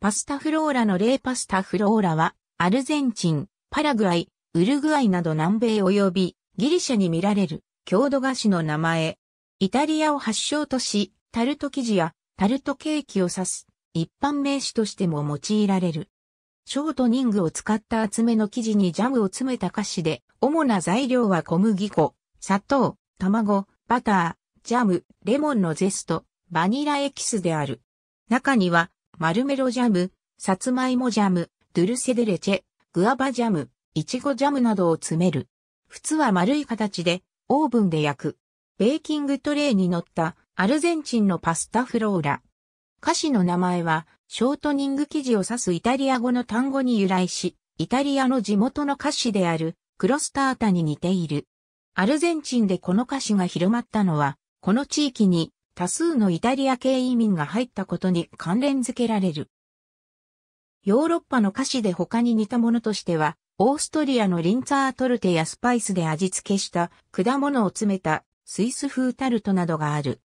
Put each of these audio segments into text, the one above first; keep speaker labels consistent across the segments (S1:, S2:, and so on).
S1: パスタフローラの例パスタフローラは、アルゼンチン、パラグアイ、ウルグアイなど南米及びギリシャに見られる郷土菓子の名前。イタリアを発祥とし、タルト生地やタルトケーキを指す一般名詞としても用いられる。ショートニングを使った厚めの生地にジャムを詰めた菓子で、主な材料は小麦粉、砂糖、卵、バター、ジャム、レモンのゼスト、バニラエキスである。中にはマルメロジャム、サツマイモジャム、ドゥルセデレチェ、グアバジャム、イチゴジャムなどを詰める。普通は丸い形で、オーブンで焼く。ベーキングトレイに乗ったアルゼンチンのパスタフローラ。菓子の名前は、ショートニング生地を指すイタリア語の単語に由来し、イタリアの地元の菓子である、クロスタータに似ている。アルゼンチンでこの菓子が広まったのは、この地域に多数のイタリア系移民が入ったことに関連づけられる。ヨーロッパの菓子で他に似たものとしては、オーストリアのリンツァートルテやスパイスで味付けした果物を詰めたスイス風タルトなどがある。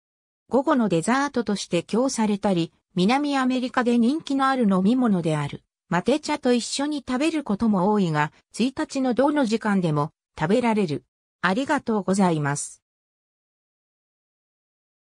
S1: 午後のデザートとして供されたり、南アメリカで人気のある飲み物である。マテ茶と一緒に食べることも多いが、1日のどの時間でも食べられる。ありがとうございます。